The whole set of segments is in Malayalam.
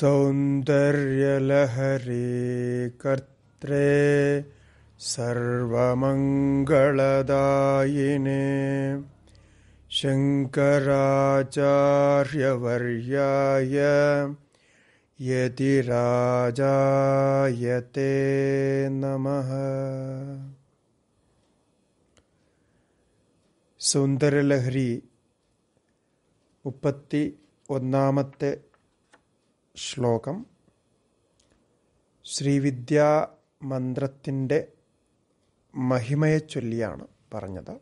सौन्दर्यलहरे कर्त्रे सर्वमङ्गलदायिने शङ्कराचार्यवर्याय यतिराजायते नमः സൗന്ദര്യലഹരി മുപ്പത്തി ഒന്നാമത്തെ ശ്ലോകം ശ്രീവിദ്യാ മന്ത്രത്തിൻ്റെ മഹിമയെ പറഞ്ഞത്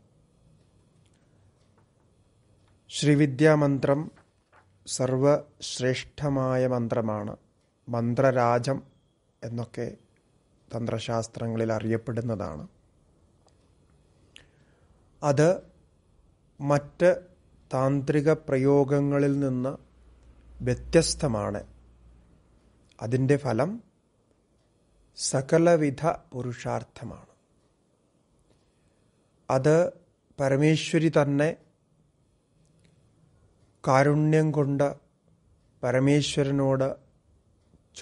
ശ്രീവിദ്യാ മന്ത്രം സർവശ്രേഷ്ഠമായ മന്ത്രമാണ് മന്ത്രരാജം എന്നൊക്കെ തന്ത്രശാസ്ത്രങ്ങളിൽ അറിയപ്പെടുന്നതാണ് അത് മറ്റ് താന്ത്രിക പ്രയോഗങ്ങളിൽ നിന്ന് വ്യത്യസ്തമാണ് അതിൻ്റെ ഫലം സകലവിധ പുരുഷാർത്ഥമാണ് അത് പരമേശ്വരി തന്നെ കാരുണ്യം കൊണ്ട് പരമേശ്വരനോട്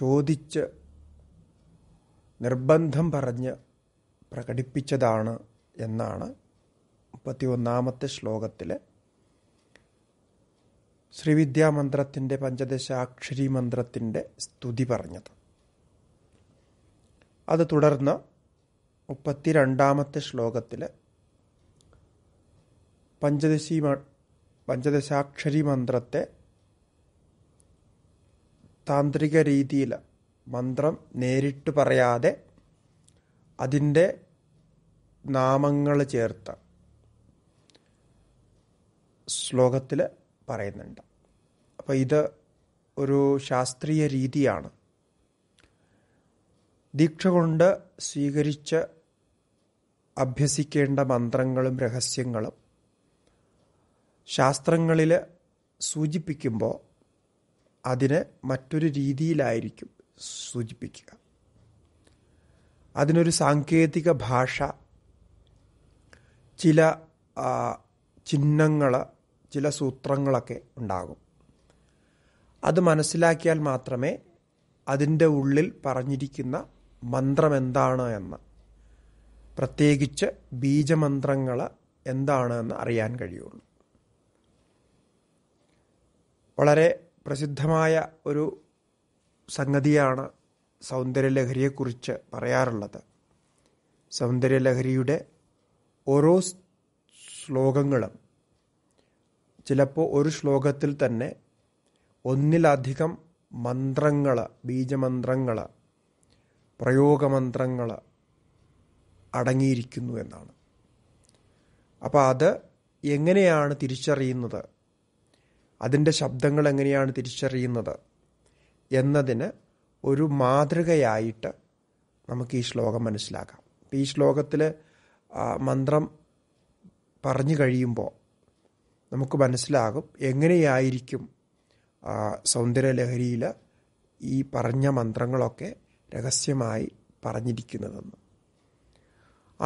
ചോദിച്ച് നിർബന്ധം പറഞ്ഞ് പ്രകടിപ്പിച്ചതാണ് എന്നാണ് മുപ്പത്തി ഒന്നാമത്തെ ശ്ലോകത്തിലെ ശ്രീവിദ്യാമന്ത്രത്തിൻ്റെ പഞ്ചദശാക്ഷരി മന്ത്രത്തിൻ്റെ സ്തുതി പറഞ്ഞത് അത് തുടർന്ന് മുപ്പത്തിരണ്ടാമത്തെ ശ്ലോകത്തിൽ പഞ്ചദശി പഞ്ചദശാക്ഷരി മന്ത്രത്തെ താന്ത്രിക രീതിയിൽ മന്ത്രം നേരിട്ട് പറയാതെ അതിൻ്റെ നാമങ്ങൾ ചേർത്ത ശ്ലോകത്തിൽ പറയുന്നുണ്ട് അപ്പോൾ ഇത് ഒരു ശാസ്ത്രീയ രീതിയാണ് ദീക്ഷ കൊണ്ട് സ്വീകരിച്ച് അഭ്യസിക്കേണ്ട മന്ത്രങ്ങളും രഹസ്യങ്ങളും ശാസ്ത്രങ്ങളിൽ സൂചിപ്പിക്കുമ്പോൾ അതിന് മറ്റൊരു രീതിയിലായിരിക്കും സൂചിപ്പിക്കുക അതിനൊരു സാങ്കേതിക ഭാഷ ചില ചിഹ്നങ്ങൾ ചില സൂത്രങ്ങളൊക്കെ ഉണ്ടാകും അത് മനസ്സിലാക്കിയാൽ മാത്രമേ അതിൻ്റെ ഉള്ളിൽ പറഞ്ഞിരിക്കുന്ന മന്ത്രം എന്താണ് എന്ന് പ്രത്യേകിച്ച് ബീജമന്ത്രങ്ങൾ എന്ന് അറിയാൻ കഴിയുള്ളൂ വളരെ പ്രസിദ്ധമായ ഒരു സംഗതിയാണ് സൗന്ദര്യലഹരിയെക്കുറിച്ച് പറയാറുള്ളത് സൗന്ദര്യലഹരിയുടെ ഓരോ ശ്ലോകങ്ങളും ചിലപ്പോൾ ഒരു ശ്ലോകത്തിൽ തന്നെ ഒന്നിലധികം മന്ത്രങ്ങൾ ബീജമന്ത്രങ്ങൾ പ്രയോഗമന്ത്രങ്ങൾ അടങ്ങിയിരിക്കുന്നു എന്നാണ് അപ്പോൾ അത് എങ്ങനെയാണ് തിരിച്ചറിയുന്നത് അതിൻ്റെ ശബ്ദങ്ങൾ എങ്ങനെയാണ് തിരിച്ചറിയുന്നത് എന്നതിന് ഒരു മാതൃകയായിട്ട് നമുക്ക് ഈ ശ്ലോകം മനസ്സിലാക്കാം ഈ ശ്ലോകത്തിൽ മന്ത്രം പറഞ്ഞു കഴിയുമ്പോൾ നമുക്ക് മനസ്സിലാകും എങ്ങനെയായിരിക്കും സൗന്ദര്യലഹരിയിൽ ഈ പറഞ്ഞ മന്ത്രങ്ങളൊക്കെ രഹസ്യമായി പറഞ്ഞിരിക്കുന്നതെന്ന്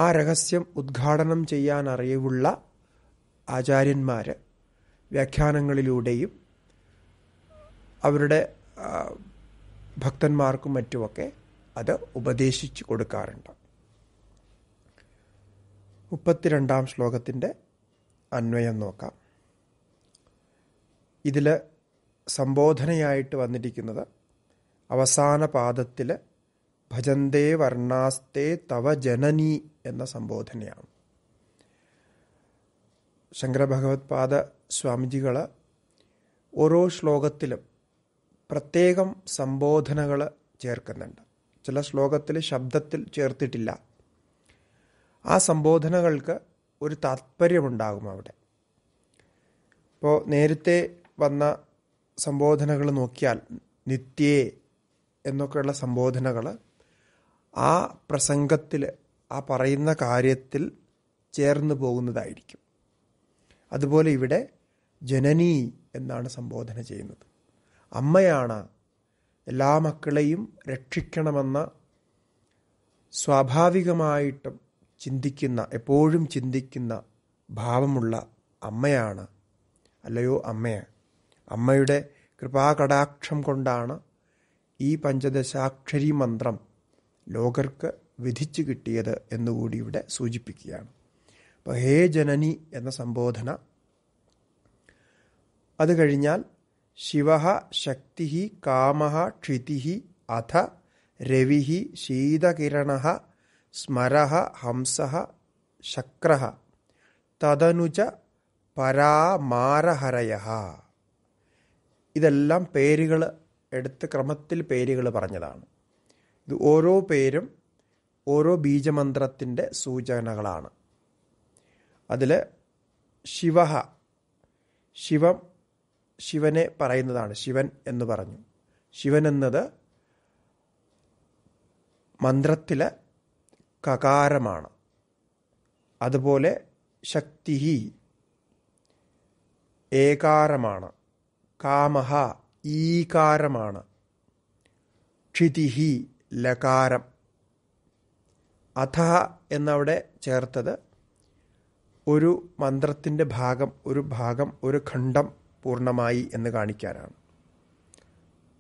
ആ രഹസ്യം ഉദ്ഘാടനം ചെയ്യാൻ അറിവുള്ള ആചാര്യന്മാർ വ്യാഖ്യാനങ്ങളിലൂടെയും അവരുടെ ഭക്തന്മാർക്കും മറ്റുമൊക്കെ അത് ഉപദേശിച്ചു കൊടുക്കാറുണ്ട് മുപ്പത്തിരണ്ടാം ശ്ലോകത്തിൻ്റെ അന്വയം നോക്കാം ഇതിൽ സംബോധനയായിട്ട് വന്നിരിക്കുന്നത് അവസാന പാദത്തിൽ ഭജന്തേ വർണാസ്തേ തവ ജനനി എന്ന സംബോധനയാണ് ശങ്കരഭഗവത്പാദ സ്വാമിജികൾ ഓരോ ശ്ലോകത്തിലും പ്രത്യേകം സംബോധനകൾ ചേർക്കുന്നുണ്ട് ചില ശ്ലോകത്തിൽ ശബ്ദത്തിൽ ചേർത്തിട്ടില്ല ആ സംബോധനകൾക്ക് ഒരു താത്പര്യമുണ്ടാകും അവിടെ ഇപ്പോൾ നേരത്തെ വന്ന സംബോധനകൾ നോക്കിയാൽ നിത്യേ എന്നൊക്കെയുള്ള സംബോധനകൾ ആ പ്രസംഗത്തിൽ ആ പറയുന്ന കാര്യത്തിൽ ചേർന്ന് പോകുന്നതായിരിക്കും അതുപോലെ ഇവിടെ ജനനി എന്നാണ് സംബോധന ചെയ്യുന്നത് അമ്മയാണ് എല്ലാ മക്കളെയും രക്ഷിക്കണമെന്ന സ്വാഭാവികമായിട്ടും ചിന്തിക്കുന്ന എപ്പോഴും ചിന്തിക്കുന്ന ഭാവമുള്ള അമ്മയാണ് അല്ലയോ അമ്മയാണ് അമ്മയുടെ കൃപാകടാക്ഷം കൊണ്ടാണ് ഈ പഞ്ചദശാക്ഷരി മന്ത്രം ലോകർക്ക് വിധിച്ചു കിട്ടിയത് എന്നുകൂടി ഇവിടെ സൂചിപ്പിക്കുകയാണ് അപ്പോൾ ഹേ ജനനി എന്ന സംബോധന അത് കഴിഞ്ഞാൽ ശിവ ശക്തി കാമ ക്ഷിതി അഥ രവി ശീതകിരണ സ്മര ഹംസ ശക്ര തദനുജ പരാമാരഹരയ ഇതെല്ലാം പേരുകൾ എടുത്ത് ക്രമത്തിൽ പേരുകൾ പറഞ്ഞതാണ് ഇത് ഓരോ പേരും ഓരോ ബീജമന്ത്രത്തിൻ്റെ സൂചനകളാണ് അതിൽ ശിവ ശിവം ശിവനെ പറയുന്നതാണ് ശിവൻ എന്ന് പറഞ്ഞു ശിവൻ എന്നത് മന്ത്രത്തിലെ കകാരമാണ് അതുപോലെ ശക്തിഹി ഏകാരമാണ് കാമഹ ഈകാരമാണ് ക്ഷിതിഹി ലകാരം അഥ എന്നവിടെ ചേർത്തത് ഒരു മന്ത്രത്തിൻ്റെ ഭാഗം ഒരു ഭാഗം ഒരു ഖണ്ഡം പൂർണ്ണമായി എന്ന് കാണിക്കാനാണ്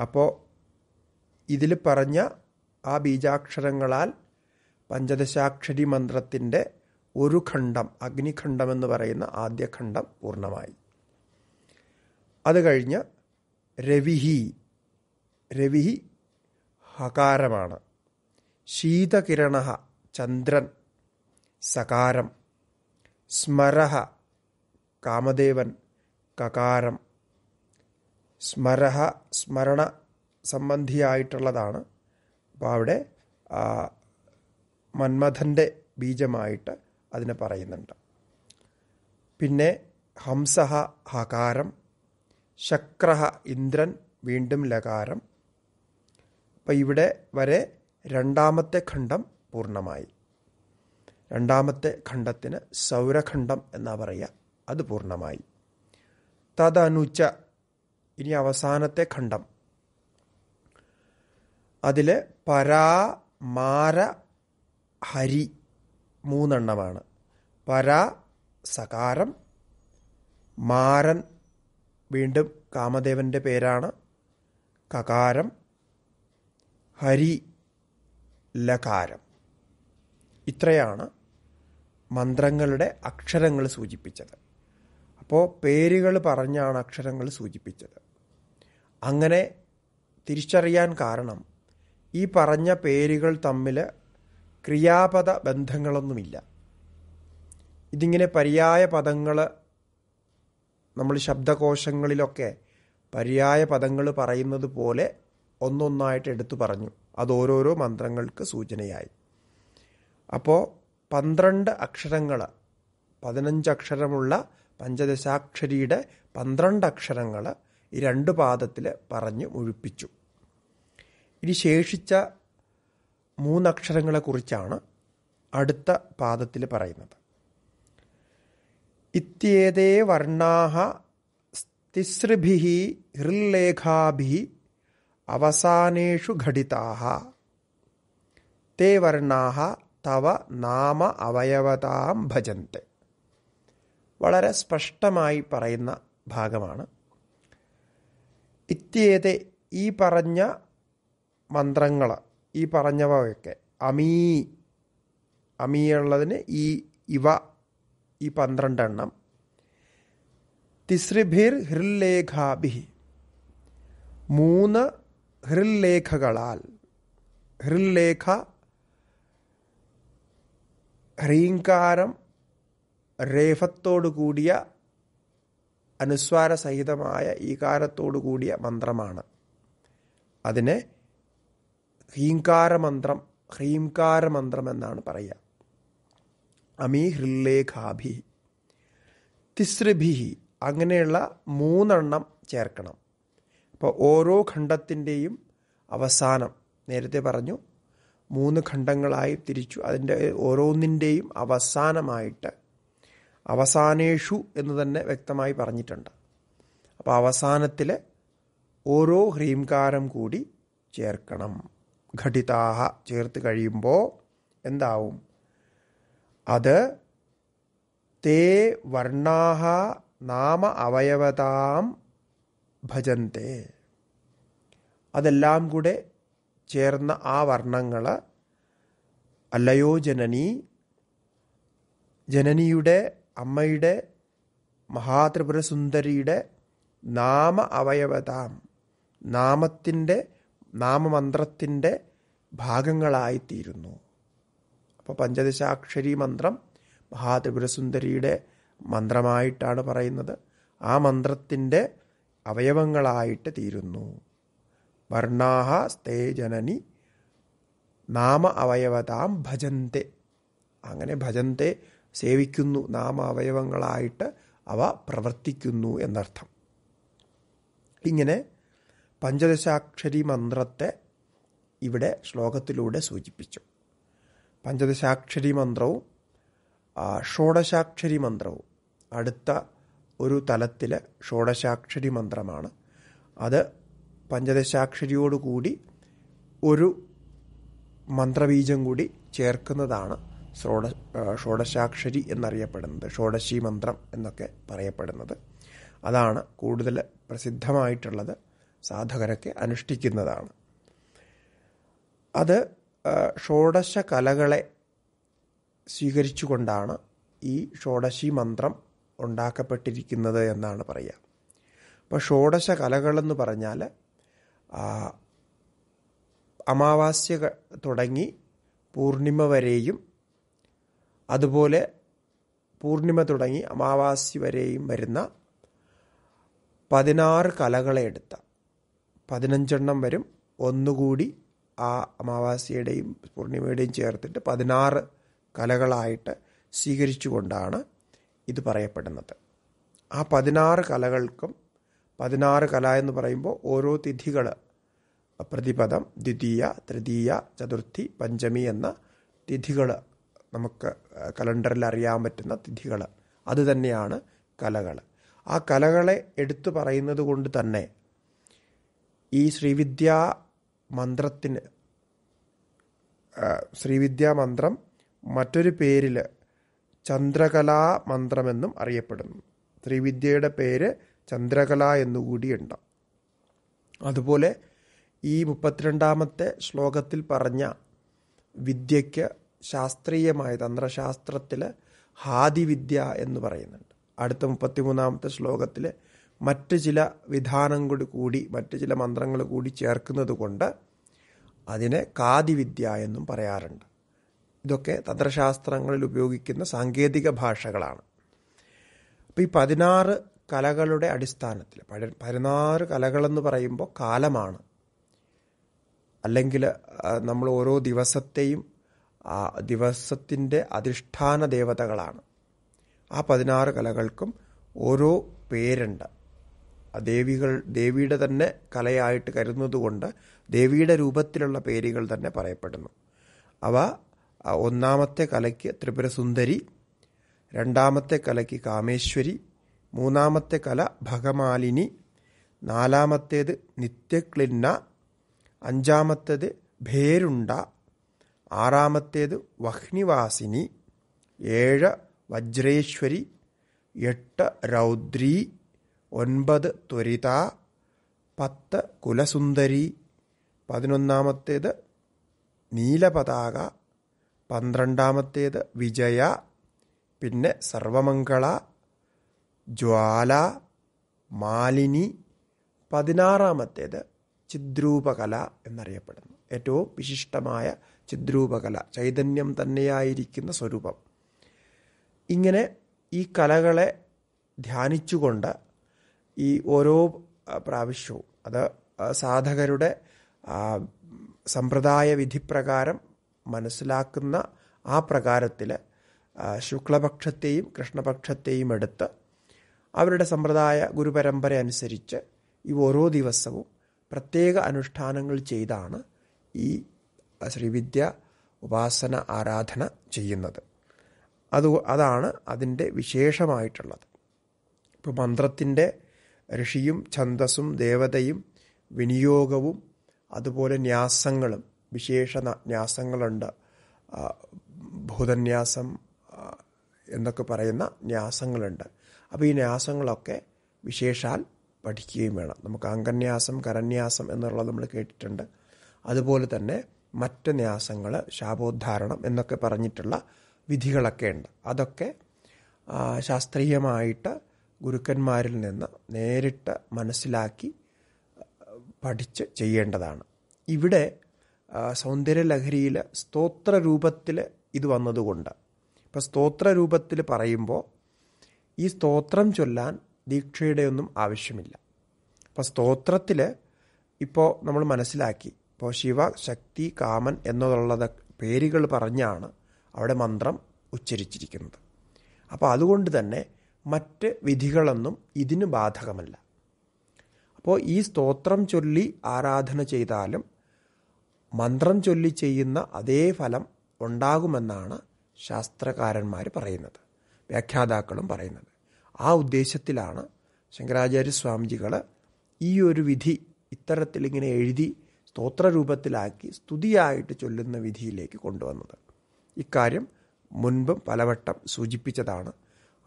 അപ്പോൾ ഇതിൽ പറഞ്ഞ ആ ബീജാക്ഷരങ്ങളാൽ പഞ്ചദശാക്ഷരി മന്ത്രത്തിൻ്റെ ഒരു ഖണ്ഡം അഗ്നിഖണ്ഡം എന്ന് പറയുന്ന ആദ്യ ഖണ്ഡം പൂർണ്ണമായി അത് കഴിഞ്ഞ് രവിഹി രവിഹി ഹകാരമാണ് ശീതകിരണ ചന്ദ്രൻ സകാരം സ്മരഹ കാമദേവൻ കകാരം സ്മരഹ സ്മരണ സംബന്ധിയായിട്ടുള്ളതാണ് അപ്പോൾ അവിടെ മന്മഥൻ്റെ ബീജമായിട്ട് അതിനെ പറയുന്നുണ്ട് പിന്നെ ഹംസഹ ഹകാരം ശക്രഹ ഇന്ദ്രൻ വീണ്ടും ലകാരം അപ്പം ഇവിടെ വരെ രണ്ടാമത്തെ ഖണ്ഡം പൂർണ്ണമായി രണ്ടാമത്തെ ഖണ്ഡത്തിന് സൗരഖണ്ഡം എന്നാ പറയുക അത് പൂർണ്ണമായി തദനുച്ച ഇനി അവസാനത്തെ ഖണ്ഡം അതിൽ മാര ഹരി മൂന്നെണ്ണമാണ് പരാ സകാരം മാരൻ വീണ്ടും കാമദേവൻ്റെ പേരാണ് കകാരം ഹരി ലകാരം ഇത്രയാണ് മന്ത്രങ്ങളുടെ അക്ഷരങ്ങൾ സൂചിപ്പിച്ചത് അപ്പോൾ പേരുകൾ പറഞ്ഞാണ് അക്ഷരങ്ങൾ സൂചിപ്പിച്ചത് അങ്ങനെ തിരിച്ചറിയാൻ കാരണം ഈ പറഞ്ഞ പേരുകൾ തമ്മിൽ ക്രിയാപദ ബന്ധങ്ങളൊന്നുമില്ല ഇതിങ്ങനെ പര്യായ പദങ്ങൾ നമ്മൾ ശബ്ദകോശങ്ങളിലൊക്കെ പര്യായ പദങ്ങൾ പറയുന്നത് പോലെ ഒന്നൊന്നായിട്ട് എടുത്തു പറഞ്ഞു അത് ഓരോരോ മന്ത്രങ്ങൾക്ക് സൂചനയായി അപ്പോൾ പന്ത്രണ്ട് അക്ഷരങ്ങൾ പതിനഞ്ച് അക്ഷരമുള്ള പഞ്ചദശാക്ഷരിയുടെ പന്ത്രണ്ട് അക്ഷരങ്ങൾ ഈ രണ്ട് പാദത്തിൽ പറഞ്ഞ് മുഴുപ്പിച്ചു ഇനി ശേഷിച്ച മൂന്നക്ഷരങ്ങളെക്കുറിച്ചാണ് അടുത്ത പാദത്തിൽ പറയുന്നത് ഇത്യേതേ വർണ്ണാഹ തിസൃഭിः ഹൃല്ലേഖാഭിः അവസാനേഷു ഘടിതാഹ തേ വർണ്ണാഹ തവ നാമ അവയവതാം ഭജന്തെ വളരെ സ്പഷ്ടമായി പറയുന്ന ഭാഗമാണ് ഇത്യേതെ ഈ പറഞ്ഞ മന്ത്രങ്ങൾ ഈ പറഞ്ഞവയൊക്കെ അമീ അമീ ഉള്ളതിന് ഈ ഇവ ഈ പന്ത്രണ്ടെണ്ണം തിസ്രിഭിർ ഹൃല്ലേഖാഭി മൂന്ന് ഹൃല്ലേഖകളാൽ ഹൃല്ലേഖ ഹ്രീങ്കാരം രേഫത്തോടുകൂടിയ അനുസ്വാരസഹിതമായ സഹിതമായ കൂടിയ മന്ത്രമാണ് അതിനെ ഹ്രീങ്കാരമന്ത്രം ഹ്രീംകാരമന്ത്രം എന്നാണ് പറയുക അമീ ഹൃല്ലേഖാഭി തിസ്രഭിഹി അങ്ങനെയുള്ള മൂന്നെണ്ണം ചേർക്കണം അപ്പോൾ ഓരോ ഖണ്ഡത്തിൻ്റെയും അവസാനം നേരത്തെ പറഞ്ഞു മൂന്ന് ഖണ്ഡങ്ങളായി തിരിച്ചു അതിൻ്റെ ഓരോന്നിൻ്റെയും അവസാനമായിട്ട് അവസാനേഷു എന്ന് തന്നെ വ്യക്തമായി പറഞ്ഞിട്ടുണ്ട് അപ്പോൾ അവസാനത്തിൽ ഓരോ ഹ്രീംകാരം കൂടി ചേർക്കണം ഘടിതാഹ ചേർത്ത് കഴിയുമ്പോൾ എന്താവും അത് തേ വർണ്ണാഹ നാമ അവയവതാം ഭജന്തെ അതെല്ലാം കൂടെ ചേർന്ന ആ വർണ്ണങ്ങൾ അല്ലയോ ജനനി ജനനിയുടെ അമ്മയുടെ മഹാത്രിപുരസുന്ദരിയുടെ നാമ അവയവതാം നാമത്തിൻ്റെ നാമമന്ത്രത്തിൻ്റെ ഭാഗങ്ങളായിത്തീരുന്നു അപ്പോൾ പഞ്ചദശാക്ഷരി മന്ത്രം മഹാത്രിപുരസുന്ദരിയുടെ മന്ത്രമായിട്ടാണ് പറയുന്നത് ആ മന്ത്രത്തിൻ്റെ അവയവങ്ങളായിട്ട് തീരുന്നു വർണ്ണാഹ സ്തേ ജനനി നാമ അവയവതാം ഭജന്തെ അങ്ങനെ ഭജന്തെ സേവിക്കുന്നു നാമ അവയവങ്ങളായിട്ട് അവ പ്രവർത്തിക്കുന്നു എന്നർത്ഥം ഇങ്ങനെ പഞ്ചദശാക്ഷരി മന്ത്രത്തെ ഇവിടെ ശ്ലോകത്തിലൂടെ സൂചിപ്പിച്ചു പഞ്ചദശാക്ഷരി മന്ത്രവും ഷോഡശാക്ഷരി മന്ത്രവും അടുത്ത ഒരു തലത്തിലെ ഷോഡശാക്ഷരി മന്ത്രമാണ് അത് പഞ്ചദശാക്ഷരിയോടുകൂടി ഒരു മന്ത്രബീജം കൂടി ചേർക്കുന്നതാണ് ഷോഡ ഷോഡശാക്ഷരി എന്നറിയപ്പെടുന്നത് ഷോഡശി മന്ത്രം എന്നൊക്കെ പറയപ്പെടുന്നത് അതാണ് കൂടുതൽ പ്രസിദ്ധമായിട്ടുള്ളത് സാധകരൊക്കെ അനുഷ്ഠിക്കുന്നതാണ് അത് ഷോഡശ കലകളെ സ്വീകരിച്ചുകൊണ്ടാണ് ഈ ഷോഡശി മന്ത്രം ഉണ്ടാക്കപ്പെട്ടിരിക്കുന്നത് എന്നാണ് പറയുക അപ്പോൾ ഷോഡശ കലകളെന്ന് പറഞ്ഞാൽ അമാവാസ്യ തുടങ്ങി പൂർണിമ വരെയും അതുപോലെ പൂർണിമ തുടങ്ങി അമാവാസി വരെയും വരുന്ന പതിനാറ് കലകളെ എടുത്ത പതിനഞ്ചെണ്ണം വരും ഒന്നുകൂടി ആ അമാവാസ്യയുടെയും പൂർണിമയുടെയും ചേർത്തിട്ട് പതിനാറ് കലകളായിട്ട് സ്വീകരിച്ചുകൊണ്ടാണ് ഇത് പറയപ്പെടുന്നത് ആ പതിനാറ് കലകൾക്കും പതിനാറ് കല എന്ന് പറയുമ്പോൾ ഓരോ തിഥികൾ പ്രതിപദം ദ്വിതീയ തൃതീയ ചതുർത്ഥി പഞ്ചമി എന്ന തിഥികൾ നമുക്ക് കലണ്ടറിൽ അറിയാൻ പറ്റുന്ന തിഥികൾ അതുതന്നെയാണ് കലകൾ ആ കലകളെ എടുത്തു പറയുന്നത് കൊണ്ട് തന്നെ ഈ ശ്രീവിദ്യ മന്ത്രത്തിന് ശ്രീവിദ്യാ മന്ത്രം മറ്റൊരു പേരിൽ ചന്ദ്രകലാ മന്ത്രമെന്നും അറിയപ്പെടുന്നു ശ്രീവിദ്യയുടെ പേര് ചന്ദ്രകല എന്നുകൂടിയുണ്ട് അതുപോലെ ഈ മുപ്പത്തിരണ്ടാമത്തെ ശ്ലോകത്തിൽ പറഞ്ഞ വിദ്യയ്ക്ക് ശാസ്ത്രീയമായ തന്ത്രശാസ്ത്രത്തിൽ ഹാദിവിദ്യ എന്ന് പറയുന്നുണ്ട് അടുത്ത മുപ്പത്തിമൂന്നാമത്തെ ശ്ലോകത്തിൽ മറ്റ് ചില വിധാനം കൂടി കൂടി മറ്റ് ചില മന്ത്രങ്ങൾ കൂടി ചേർക്കുന്നത് കൊണ്ട് അതിനെ കാതിവിദ്യ എന്നും പറയാറുണ്ട് ഇതൊക്കെ തന്ത്രശാസ്ത്രങ്ങളിൽ ഉപയോഗിക്കുന്ന സാങ്കേതിക ഭാഷകളാണ് അപ്പോൾ ഈ പതിനാറ് കലകളുടെ അടിസ്ഥാനത്തിൽ പതിനാറ് കലകളെന്ന് പറയുമ്പോൾ കാലമാണ് അല്ലെങ്കിൽ നമ്മൾ ഓരോ ദിവസത്തെയും ആ ദിവസത്തിൻ്റെ അധിഷ്ഠാന ദേവതകളാണ് ആ പതിനാറ് കലകൾക്കും ഓരോ പേരുണ്ട് ദേവികൾ ദേവിയുടെ തന്നെ കലയായിട്ട് കരുതുന്നതുകൊണ്ട് ദേവിയുടെ രൂപത്തിലുള്ള പേരുകൾ തന്നെ പറയപ്പെടുന്നു അവ ഒന്നാമത്തെ കലയ്ക്ക് ത്രിപുരസുന്ദരി രണ്ടാമത്തെ കലയ്ക്ക് കാമേശ്വരി മൂന്നാമത്തെ കല ഭഗമാലിനി നാലാമത്തേത് നിത്യക്ലിന്ന അഞ്ചാമത്തേത് ഭേരുണ്ട ആറാമത്തേത് വഹ്നിവാസിനി ഏഴ് വജ്രേശ്വരി എട്ട് രൗദ്രീ ഒൻപത് ത്വരിത പത്ത് കുലസുന്ദരി പതിനൊന്നാമത്തേത് നീലപതാക പന്ത്രണ്ടാമത്തേത് വിജയ പിന്നെ സർവമംഗള ജ്വാല മാലിനി പതിനാറാമത്തേത് ചിദ്രൂപകല എന്നറിയപ്പെടുന്നു ഏറ്റവും വിശിഷ്ടമായ ചിദ്രൂപകല ചൈതന്യം തന്നെയായിരിക്കുന്ന സ്വരൂപം ഇങ്ങനെ ഈ കലകളെ ധ്യാനിച്ചുകൊണ്ട് ഈ ഓരോ പ്രാവശ്യവും അത് സാധകരുടെ സമ്പ്രദായ വിധിപ്രകാരം മനസ്സിലാക്കുന്ന ആ പ്രകാരത്തിൽ ശുക്ലപക്ഷത്തെയും കൃഷ്ണപക്ഷത്തെയും എടുത്ത് അവരുടെ സമ്പ്രദായ ഗുരുപരമ്പര അനുസരിച്ച് ഈ ഓരോ ദിവസവും പ്രത്യേക അനുഷ്ഠാനങ്ങൾ ചെയ്താണ് ഈ ശ്രീവിദ്യ ഉപാസന ആരാധന ചെയ്യുന്നത് അത് അതാണ് അതിൻ്റെ വിശേഷമായിട്ടുള്ളത് ഇപ്പോൾ മന്ത്രത്തിൻ്റെ ഋഷിയും ഛന്ദസ്സും ദേവതയും വിനിയോഗവും അതുപോലെ ന്യാസങ്ങളും വിശേഷ ന്യാസങ്ങളുണ്ട് ഭൂതന്യാസം എന്നൊക്കെ പറയുന്ന ന്യാസങ്ങളുണ്ട് അപ്പോൾ ഈ ന്യാസങ്ങളൊക്കെ വിശേഷാൽ പഠിക്കുകയും വേണം നമുക്ക് അംഗന്യാസം കരന്യാസം എന്നുള്ളത് നമ്മൾ കേട്ടിട്ടുണ്ട് അതുപോലെ തന്നെ മറ്റ് ന്യാസങ്ങൾ ശാപോദ്ധാരണം എന്നൊക്കെ പറഞ്ഞിട്ടുള്ള വിധികളൊക്കെ ഉണ്ട് അതൊക്കെ ശാസ്ത്രീയമായിട്ട് ഗുരുക്കന്മാരിൽ നിന്ന് നേരിട്ട് മനസ്സിലാക്കി പഠിച്ച് ചെയ്യേണ്ടതാണ് ഇവിടെ സൗന്ദര്യലഹരിയിൽ സ്തോത്ര രൂപത്തിൽ ഇത് വന്നതുകൊണ്ട് ഇപ്പോൾ സ്തോത്ര രൂപത്തിൽ പറയുമ്പോൾ ഈ സ്തോത്രം ചൊല്ലാൻ ഒന്നും ആവശ്യമില്ല അപ്പോൾ സ്തോത്രത്തിൽ ഇപ്പോൾ നമ്മൾ മനസ്സിലാക്കി ഇപ്പോൾ ശിവ ശക്തി കാമൻ എന്നുള്ളത് പേരുകൾ പറഞ്ഞാണ് അവിടെ മന്ത്രം ഉച്ചരിച്ചിരിക്കുന്നത് അപ്പോൾ അതുകൊണ്ട് തന്നെ മറ്റ് വിധികളൊന്നും ഇതിന് ബാധകമല്ല അപ്പോൾ ഈ സ്തോത്രം ചൊല്ലി ആരാധന ചെയ്താലും മന്ത്രം ചൊല്ലി ചെയ്യുന്ന അതേ ഫലം ഉണ്ടാകുമെന്നാണ് ശാസ്ത്രകാരന്മാർ പറയുന്നത് വ്യാഖ്യാതാക്കളും പറയുന്നത് ആ ഉദ്ദേശത്തിലാണ് ശങ്കരാചാര്യ സ്വാമിജികൾ ഈ ഒരു വിധി ഇത്തരത്തിൽ ഇങ്ങനെ എഴുതി രൂപത്തിലാക്കി സ്തുതിയായിട്ട് ചൊല്ലുന്ന വിധിയിലേക്ക് കൊണ്ടുവന്നത് ഇക്കാര്യം മുൻപും പലവട്ടം സൂചിപ്പിച്ചതാണ്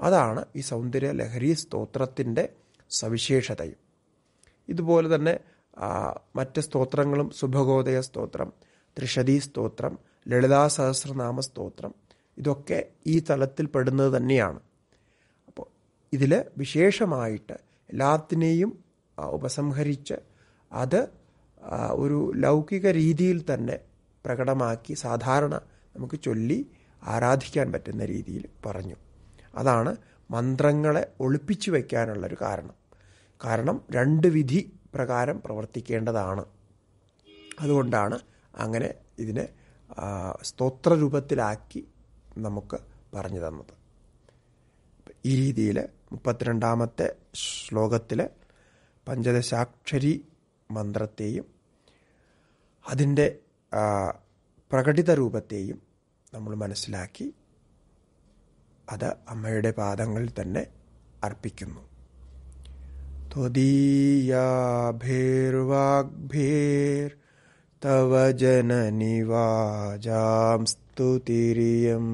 അതാണ് ഈ സൗന്ദര്യ ലഹരി സ്തോത്രത്തിൻ്റെ സവിശേഷതയും ഇതുപോലെ തന്നെ മറ്റ് സ്തോത്രങ്ങളും സുഭഗോദയ സ്തോത്രം ത്രിഷതി സ്തോത്രം ലളിതാ സഹസ്രനാമ സ്തോത്രം ഇതൊക്കെ ഈ തലത്തിൽ പെടുന്നത് തന്നെയാണ് അപ്പോൾ ഇതിൽ വിശേഷമായിട്ട് എല്ലാത്തിനെയും ഉപസംഹരിച്ച് അത് ഒരു ലൗകിക രീതിയിൽ തന്നെ പ്രകടമാക്കി സാധാരണ നമുക്ക് ചൊല്ലി ആരാധിക്കാൻ പറ്റുന്ന രീതിയിൽ പറഞ്ഞു അതാണ് മന്ത്രങ്ങളെ ഒളിപ്പിച്ചു വയ്ക്കാനുള്ളൊരു കാരണം കാരണം രണ്ട് വിധി പ്രകാരം പ്രവർത്തിക്കേണ്ടതാണ് അതുകൊണ്ടാണ് അങ്ങനെ ഇതിനെ സ്തോത്ര രൂപത്തിലാക്കി നമുക്ക് പറഞ്ഞു തന്നത് ഈ രീതിയിൽ മുപ്പത്തിരണ്ടാമത്തെ ശ്ലോകത്തിൽ പഞ്ചദശാക്ഷരി മന്ത്രത്തെയും അതിൻ്റെ പ്രകടിത രൂപത്തെയും നമ്മൾ മനസ്സിലാക്കി അത് അമ്മയുടെ പാദങ്ങളിൽ തന്നെ അർപ്പിക്കുന്നു തവ ജനനിവാജാം സ്തുതിരിയം